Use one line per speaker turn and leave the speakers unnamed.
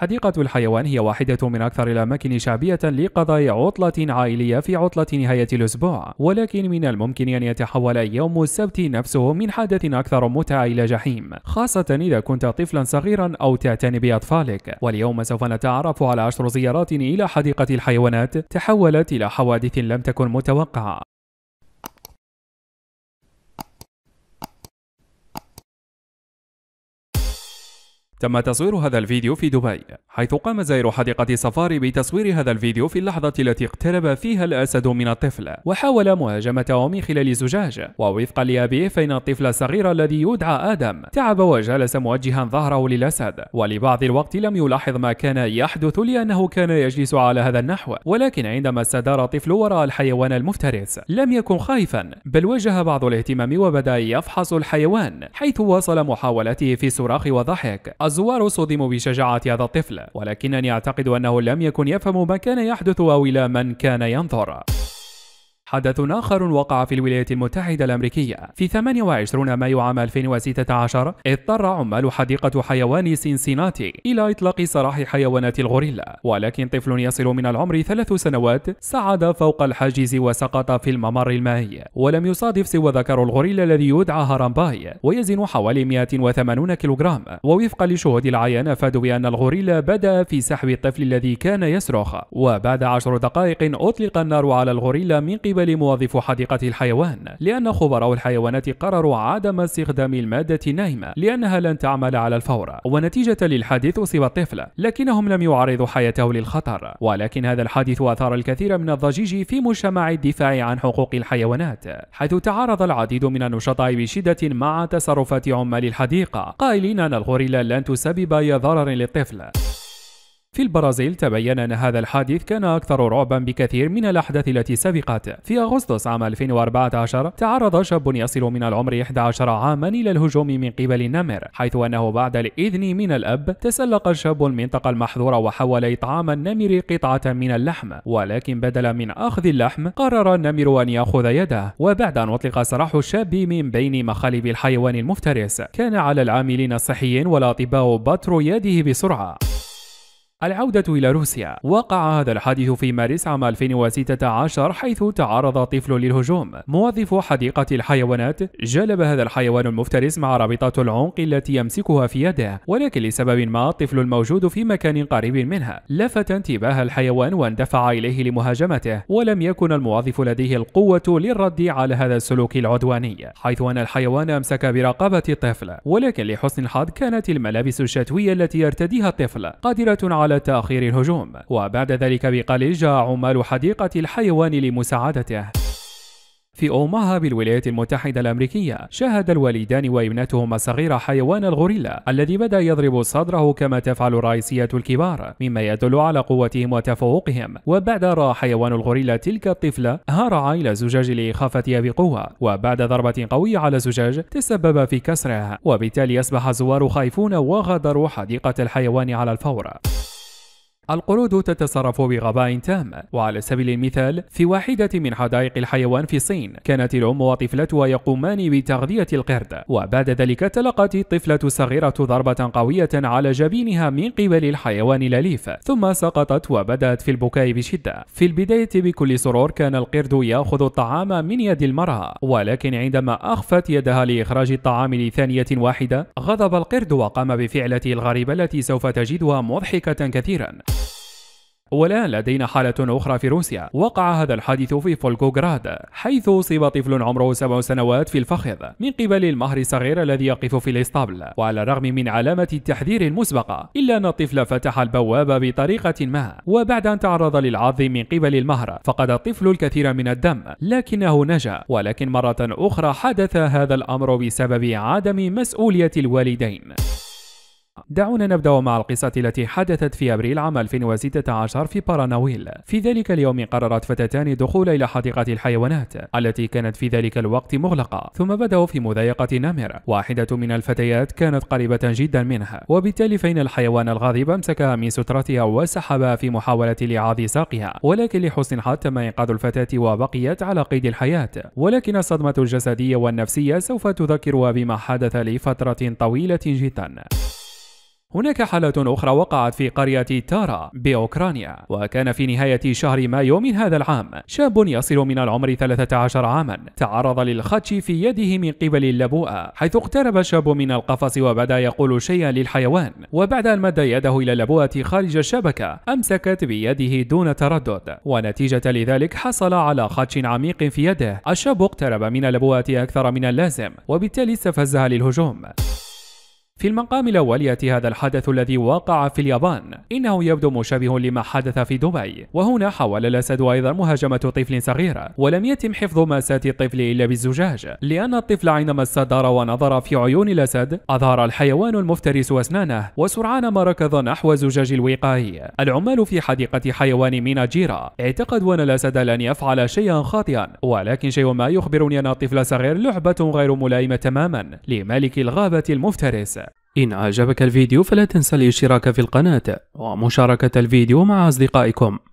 حديقة الحيوان هي واحدة من أكثر الأماكن شعبية لقضاء عطلة عائلية في عطلة نهاية الأسبوع، ولكن من الممكن أن يتحول يوم السبت نفسه من حدث أكثر متعة إلى جحيم، خاصة إذا كنت طفلا صغيرا أو تعتني بأطفالك، واليوم سوف نتعرف على عشر زيارات إلى حديقة الحيوانات تحولت إلى حوادث لم تكن متوقعة، تم تصوير هذا الفيديو في دبي حيث قام زائر حديقة سفاري بتصوير هذا الفيديو في اللحظة التي اقترب فيها الأسد من الطفل وحاول مهاجمته من خلال زجاجة ووفقا لأبيه فإن الطفل الصغير الذي يدعى آدم تعب وجلس موجها ظهره للأسد ولبعض الوقت لم يلاحظ ما كان يحدث لأنه كان يجلس على هذا النحو ولكن عندما استدار الطفل وراء الحيوان المفترس لم يكن خائفا بل وجه بعض الاهتمام وبدأ يفحص الحيوان حيث واصل محاولته في صراخ وضحك الزوار صدموا بشجاعة هذا الطفل ولكنني أعتقد أنه لم يكن يفهم ما كان يحدث أو إلى من كان ينظر حدث آخر وقع في الولايات المتحدة الأمريكية في 28 مايو عام 2016 اضطر عمال حديقة حيوان سينسيناتي إلى إطلاق سراح حيوانات الغوريلا ولكن طفل يصل من العمر ثلاث سنوات صعد فوق الحاجز وسقط في الممر المائي ولم يصادف سوى ذكر الغوريلا الذي يدعى هارامباي ويزن حوالي 180 كيلوغرام ووفقا لشهود العيان أفادوا بأن الغوريلا بدأ في سحب الطفل الذي كان يصرخ وبعد عشر دقائق أطلق النار على الغوريلا من قبل قبل موظف حديقة الحيوان لأن خبراء الحيوانات قرروا عدم استخدام المادة النايمة لأنها لن تعمل على الفور ونتيجة للحادث أصيب الطفل لكنهم لم يعرضوا حياته للخطر ولكن هذا الحادث أثار الكثير من الضجيج في مجتمع الدفاع عن حقوق الحيوانات حيث تعارض العديد من النشطاء بشدة مع تصرفات عمال الحديقة قائلين أن الغوريلا لن تسبب أي ضرر للطفل في البرازيل تبين أن هذا الحادث كان أكثر رعبا بكثير من الأحداث التي سبقت في أغسطس عام 2014 تعرض شاب يصل من العمر 11 عاما إلى الهجوم من قبل النمر حيث أنه بعد الإذن من الأب تسلق الشاب المنطقة المحظورة وحاول إطعام النمر قطعة من اللحم ولكن بدلا من أخذ اللحم قرر النمر أن يأخذ يده وبعد أن أطلق سراح الشاب من بين مخالب الحيوان المفترس كان على العاملين الصحيين والأطباء بتر يده بسرعة العودة إلى روسيا وقع هذا الحادث في مارس عام 2016 حيث تعرض طفل للهجوم موظف حديقة الحيوانات جلب هذا الحيوان المفترس مع رابطة العنق التي يمسكها في يده ولكن لسبب ما الطفل الموجود في مكان قريب منها لفت انتباه الحيوان واندفع إليه لمهاجمته ولم يكن الموظف لديه القوة للرد على هذا السلوك العدواني حيث أن الحيوان أمسك برقبة الطفل ولكن لحسن الحظ كانت الملابس الشتوية التي يرتديها الطفل قادرة على على تأخير الهجوم وبعد ذلك بقليل جاء عمال حديقة الحيوان لمساعدته في أوماها بالولايات المتحدة الأمريكية شاهد الوالدان وابنتهما الصغيرة حيوان الغوريلا الذي بدأ يضرب صدره كما تفعل الرئيسية الكبار مما يدل على قوتهم وتفوقهم وبعد رأى حيوان الغوريلا تلك الطفلة هرع إلى زجاج لإخافتها بقوة وبعد ضربة قوية على زجاج تسبب في كسره وبالتالي أصبح الزوار خايفون وغادروا حديقة الحيوان على الفور القرود تتصرف بغباء تام وعلى سبيل المثال في واحدة من حدائق الحيوان في الصين كانت الأم وطفلتها يقومان بتغذية القرد وبعد ذلك تلقت الطفلة الصغيرة ضربة قوية على جبينها من قبل الحيوان الأليف ثم سقطت وبدأت في البكاء بشدة في البداية بكل سرور كان القرد يأخذ الطعام من يد المرأة ولكن عندما أخفت يدها لإخراج الطعام لثانية واحدة غضب القرد وقام بفعلته الغريبة التي سوف تجدها مضحكة كثيرا والآن لدينا حالة أخرى في روسيا وقع هذا الحادث في فولكوغراد حيث أصيب طفل عمره سبع سنوات في الفخذ من قبل المهر الصغير الذي يقف في الإسطبل وعلى الرغم من علامة التحذير المسبقة إلا أن الطفل فتح البوابة بطريقة ما وبعد أن تعرض للعض من قبل المهر فقد الطفل الكثير من الدم لكنه نجا ولكن مرة أخرى حدث هذا الأمر بسبب عدم مسؤولية الوالدين دعونا نبدأ مع القصة التي حدثت في أبريل عام 2016 في باراناويل في ذلك اليوم قررت فتاتان الدخول إلى حديقة الحيوانات التي كانت في ذلك الوقت مغلقة ثم بدأوا في مضايقة نمر واحدة من الفتيات كانت قريبة جدا منها وبالتالي فإن الحيوان الغاضب أمسكها من سترتها وسحبها في محاولة لعاد ساقها ولكن لحسن الحظ تم إنقاذ الفتاة وبقيت على قيد الحياة ولكن الصدمة الجسدية والنفسية سوف تذكرها بما حدث لفترة طويلة جدا هناك حالة أخرى وقعت في قرية تارا بأوكرانيا وكان في نهاية شهر مايو من هذا العام شاب يصل من العمر 13 عاما تعرض للخدش في يده من قبل اللبوءة حيث اقترب الشاب من القفص وبدأ يقول شيئا للحيوان وبعد أن مد يده إلى اللبوءة خارج الشبكة أمسكت بيده دون تردد ونتيجة لذلك حصل على خدش عميق في يده الشاب اقترب من اللبوءة أكثر من اللازم وبالتالي استفزها للهجوم في المقام الأول يأتي هذا الحدث الذي وقع في اليابان إنه يبدو مشابه لما حدث في دبي وهنا حاول الأسد أيضا مهاجمة طفل صغير ولم يتم حفظ مأساة الطفل إلا بالزجاج لأن الطفل عندما استدار ونظر في عيون الأسد أظهر الحيوان المفترس أسنانه وسرعان ما ركض نحو زجاج الوقائي العمال في حديقة حيوان ميناجيرا اعتقدوا أن الأسد لن يفعل شيئا خاطئا ولكن شيء ما يخبرني أن الطفل صغير لعبة غير ملائمة تماما لملك الغابة المفترس إن أعجبك الفيديو فلا تنسى الاشتراك في القناة ومشاركة الفيديو مع أصدقائكم